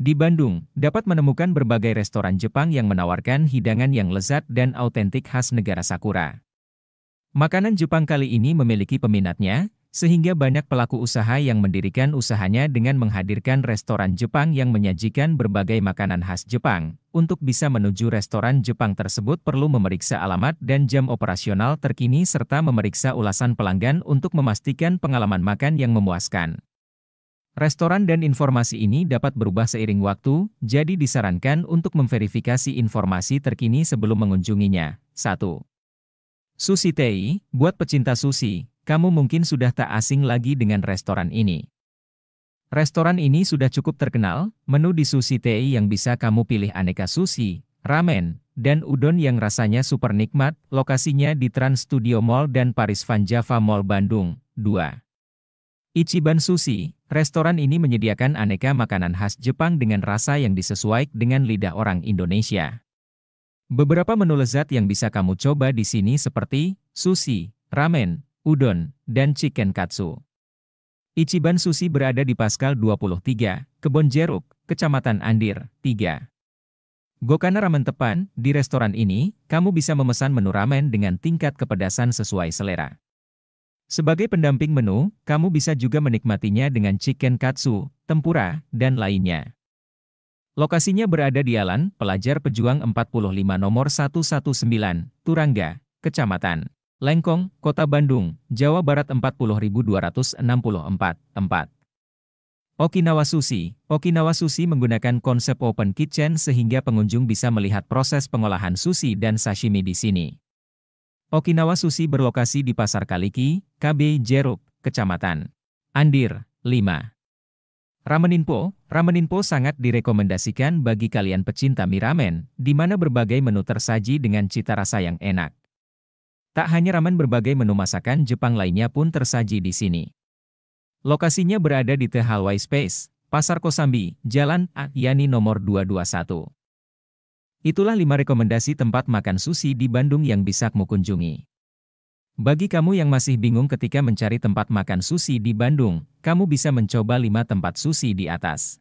Di Bandung, dapat menemukan berbagai restoran Jepang yang menawarkan hidangan yang lezat dan autentik khas negara Sakura. Makanan Jepang kali ini memiliki peminatnya, sehingga banyak pelaku usaha yang mendirikan usahanya dengan menghadirkan restoran Jepang yang menyajikan berbagai makanan khas Jepang. Untuk bisa menuju restoran Jepang tersebut perlu memeriksa alamat dan jam operasional terkini serta memeriksa ulasan pelanggan untuk memastikan pengalaman makan yang memuaskan. Restoran dan informasi ini dapat berubah seiring waktu, jadi disarankan untuk memverifikasi informasi terkini sebelum mengunjunginya. 1. Sushi Tei, buat pecinta sushi, kamu mungkin sudah tak asing lagi dengan restoran ini. Restoran ini sudah cukup terkenal, menu di Sushi Tei yang bisa kamu pilih aneka sushi, ramen, dan udon yang rasanya super nikmat, lokasinya di Trans Studio Mall dan Paris Van Java Mall Bandung. 2. Ichiban Sushi, restoran ini menyediakan aneka makanan khas Jepang dengan rasa yang disesuaikan dengan lidah orang Indonesia. Beberapa menu lezat yang bisa kamu coba di sini seperti sushi, ramen, udon, dan chicken katsu. Ichiban Sushi berada di Pascal 23, Kebon Jeruk, Kecamatan Andir, 3. Gokana Ramen Tepan, di restoran ini, kamu bisa memesan menu ramen dengan tingkat kepedasan sesuai selera. Sebagai pendamping menu, kamu bisa juga menikmatinya dengan chicken katsu, tempura, dan lainnya. Lokasinya berada di Alan, Pelajar Pejuang 45 nomor 119, Turangga, Kecamatan Lengkong, Kota Bandung, Jawa Barat 40264, tempat. Okinawa Sushi Okinawa Sushi menggunakan konsep open kitchen sehingga pengunjung bisa melihat proses pengolahan sushi dan sashimi di sini. Okinawa Sushi berlokasi di Pasar Kaliki, KB Jeruk, Kecamatan Andir, 5. Rameninpo, Rameninpo sangat direkomendasikan bagi kalian pecinta mie ramen, di mana berbagai menu tersaji dengan cita rasa yang enak. Tak hanya ramen berbagai menu masakan Jepang lainnya pun tersaji di sini. Lokasinya berada di The Hallway Space, Pasar Kosambi, Jalan Akyani nomor 221. Itulah lima rekomendasi tempat makan sushi di Bandung yang bisa kamu kunjungi. Bagi kamu yang masih bingung ketika mencari tempat makan sushi di Bandung, kamu bisa mencoba lima tempat sushi di atas.